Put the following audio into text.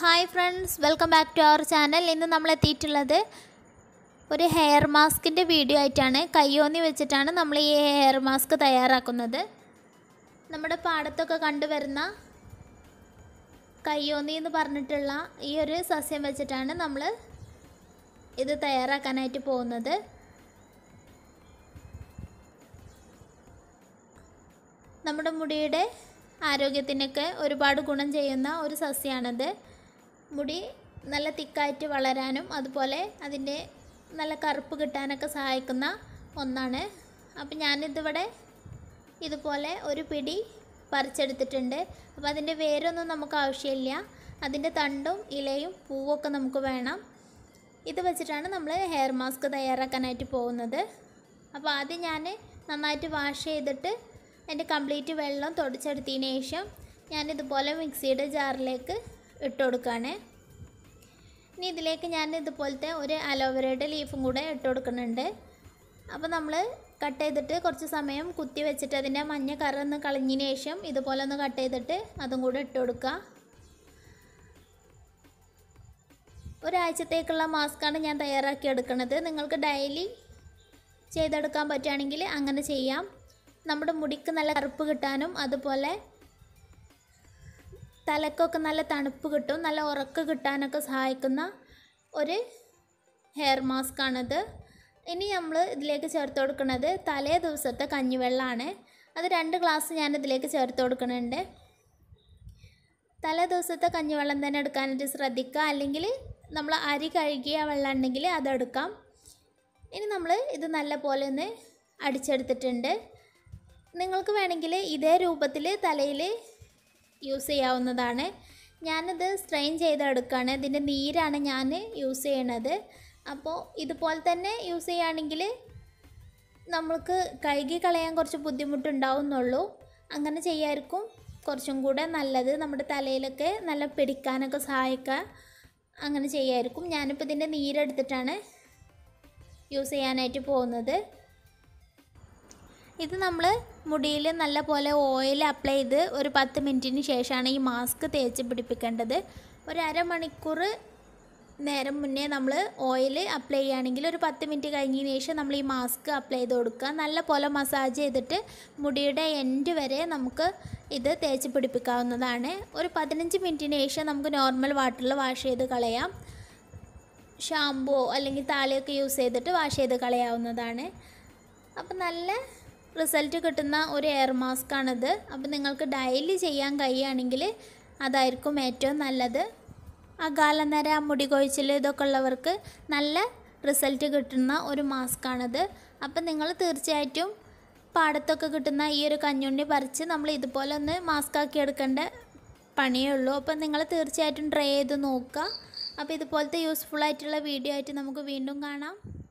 hi friends welcome back to our channel ഇന്ന് നമ്മൾ എത്തിയിട്ടുള്ളത് ഒരു ഹെയർ മാസ്കിൻ്റെ വീഡിയോ ആയിട്ടാണ് കയ്യോന്നി വെച്ചിട്ടാണ് നമ്മൾ ഈ ഹെയർ മാസ്ക് തയ്യാറാക്കുന്നത് നമ്മുടെ പാടത്തൊക്കെ കണ്ടുവരുന്ന കയ്യോന്നി എന്ന് പറഞ്ഞിട്ടുള്ള ഈ ഒരു സസ്യം വെച്ചിട്ടാണ് നമ്മൾ ഇത് തയ്യാറാക്കാനായിട്ട് പോകുന്നത് നമ്മുടെ മുടിയുടെ ആരോഗ്യത്തിനൊക്കെ ഒരുപാട് ഗുണം ചെയ്യുന്ന ഒരു സസ്യമാണിത് മുടി നല്ല തിക്കായിട്ട് വളരാനും അതുപോലെ അതിൻ്റെ നല്ല കറുപ്പ് കിട്ടാനൊക്കെ സഹായിക്കുന്ന ഒന്നാണ് അപ്പം ഞാനിതിവിടെ ഇതുപോലെ ഒരു പിടി പറിച്ചെടുത്തിട്ടുണ്ട് അപ്പോൾ അതിൻ്റെ വേരൊന്നും നമുക്ക് ആവശ്യമില്ല അതിൻ്റെ തണ്ടും ഇലയും പൂവൊക്കെ നമുക്ക് വേണം ഇത് വെച്ചിട്ടാണ് നമ്മൾ ഹെയർ മാസ്ക് തയ്യാറാക്കാനായിട്ട് പോകുന്നത് അപ്പോൾ ആദ്യം ഞാൻ നന്നായിട്ട് വാഷ് ചെയ്തിട്ട് അതിൻ്റെ കംപ്ലീറ്റ് വെള്ളം തുടച്ചെടുത്തതിന് ശേഷം ഞാനിതുപോലെ മിക്സിയുടെ ജാറിലേക്ക് ഇട്ട് കൊടുക്കുകയാണ് ഇനി ഇതിലേക്ക് ഞാൻ ഇതുപോലത്തെ ഒരു അലോവേരയുടെ ലീഫും കൂടെ ഇട്ട് കൊടുക്കുന്നുണ്ട് അപ്പോൾ നമ്മൾ കട്ട് ചെയ്തിട്ട് കുറച്ച് സമയം കുത്തി വെച്ചിട്ട് അതിൻ്റെ മഞ്ഞ കറന്ന് കളഞ്ഞതിന് ശേഷം ഇതുപോലെ ഒന്ന് കട്ട് ചെയ്തിട്ട് അതും കൂടെ ഇട്ട് കൊടുക്കുക ഒരാഴ്ചത്തേക്കുള്ള മാസ്കാണ് ഞാൻ തയ്യാറാക്കി എടുക്കുന്നത് നിങ്ങൾക്ക് ഡെയിലി ചെയ്തെടുക്കാൻ പറ്റുകയാണെങ്കിൽ അങ്ങനെ ചെയ്യാം നമ്മുടെ മുടിക്ക് നല്ല കറുപ്പ് കിട്ടാനും അതുപോലെ തലക്കൊക്കെ നല്ല തണുപ്പ് കിട്ടും നല്ല ഉറക്കം കിട്ടാനൊക്കെ സഹായിക്കുന്ന ഒരു ഹെയർ മാസ്ക് ആണിത് ഇനി നമ്മൾ ഇതിലേക്ക് ചേർത്ത് കൊടുക്കുന്നത് തലേ ദിവസത്തെ കഞ്ഞിവെള്ളമാണ് അത് രണ്ട് ഗ്ലാസ് ഞാൻ ഇതിലേക്ക് ചേർത്ത് കൊടുക്കുന്നുണ്ട് തലേ ദിവസത്തെ കഞ്ഞിവെള്ളം തന്നെ എടുക്കാനായിട്ട് ശ്രദ്ധിക്കുക അല്ലെങ്കിൽ നമ്മൾ അരി കഴുകിയ വെള്ളം ഉണ്ടെങ്കിൽ അതെടുക്കാം ഇനി നമ്മൾ ഇത് നല്ല പോലെ ഒന്ന് അടിച്ചെടുത്തിട്ടുണ്ട് നിങ്ങൾക്ക് വേണമെങ്കിൽ ഇതേ രൂപത്തിൽ തലയിൽ യൂസ് ചെയ്യാവുന്നതാണ് ഞാനിത് സ്ട്രെയിൻ ചെയ്തെടുക്കുകയാണ് ഇതിൻ്റെ നീരാണ് ഞാൻ യൂസ് ചെയ്യണത് അപ്പോൾ ഇതുപോലെ തന്നെ യൂസ് ചെയ്യുകയാണെങ്കിൽ നമ്മൾക്ക് കഴുകി കളയാൻ കുറച്ച് ബുദ്ധിമുട്ടുണ്ടാവുന്നുള്ളൂ അങ്ങനെ ചെയ്യാമായിരിക്കും കുറച്ചും കൂടെ നല്ലത് നമ്മുടെ തലയിലൊക്കെ നല്ല പിടിക്കാനൊക്കെ സഹായിക്കുക അങ്ങനെ ചെയ്യായിരിക്കും ഞാനിപ്പോൾ ഇതിൻ്റെ നീരെടുത്തിട്ടാണ് യൂസ് ചെയ്യാനായിട്ട് പോകുന്നത് ഇത് നമ്മൾ മുടിയിൽ നല്ല പോലെ ഓയിൽ അപ്ലൈ ചെയ്ത് ഒരു പത്ത് മിനിറ്റിന് ശേഷമാണ് ഈ മാസ്ക് തേച്ച് പിടിപ്പിക്കേണ്ടത് ഒരു അരമണിക്കൂർ നേരം മുന്നേ നമ്മൾ ഓയിൽ അപ്ലൈ ചെയ്യുകയാണെങ്കിൽ ഒരു പത്ത് മിനിറ്റ് കഴിഞ്ഞതിന് ശേഷം നമ്മൾ ഈ മാസ്ക് അപ്ലൈ ചെയ്ത് കൊടുക്കുക നല്ല പോലെ മസാജ് ചെയ്തിട്ട് മുടിയുടെ എൻഡ് വരെ നമുക്ക് ഇത് തേച്ച് പിടിപ്പിക്കാവുന്നതാണ് ഒരു പതിനഞ്ച് മിനിറ്റിന് ശേഷം നമുക്ക് നോർമൽ വാട്ടറിൽ വാഷ് ചെയ്ത് കളയാം ഷാമ്പൂ അല്ലെങ്കിൽ താളിയൊക്കെ യൂസ് ചെയ്തിട്ട് വാഷ് ചെയ്ത് കളയാവുന്നതാണ് അപ്പം നല്ല റിസൾട്ട് കിട്ടുന്ന ഒരു എയർ മാസ്ക് ആണിത് അപ്പോൾ നിങ്ങൾക്ക് ഡയലി ചെയ്യാൻ കഴിയുകയാണെങ്കിൽ അതായിരിക്കും ഏറ്റവും നല്ലത് അകാലനര കൊഴിച്ചിൽ ഇതൊക്കെ ഉള്ളവർക്ക് നല്ല റിസൾട്ട് കിട്ടുന്ന ഒരു മാസ്ക് ആണിത് അപ്പം നിങ്ങൾ തീർച്ചയായിട്ടും പാടത്തൊക്കെ കിട്ടുന്ന ഈ ഒരു കഞ്ഞുണ്ണി പറിച്ച് നമ്മൾ ഇതുപോലെ ഒന്ന് മാസ്ക് ആക്കി എടുക്കേണ്ട പണിയേ ഉള്ളൂ അപ്പം നിങ്ങൾ തീർച്ചയായിട്ടും ട്രൈ ചെയ്ത് നോക്കുക അപ്പോൾ ഇതുപോലത്തെ യൂസ്ഫുൾ ആയിട്ടുള്ള വീഡിയോ ആയിട്ട് നമുക്ക് വീണ്ടും കാണാം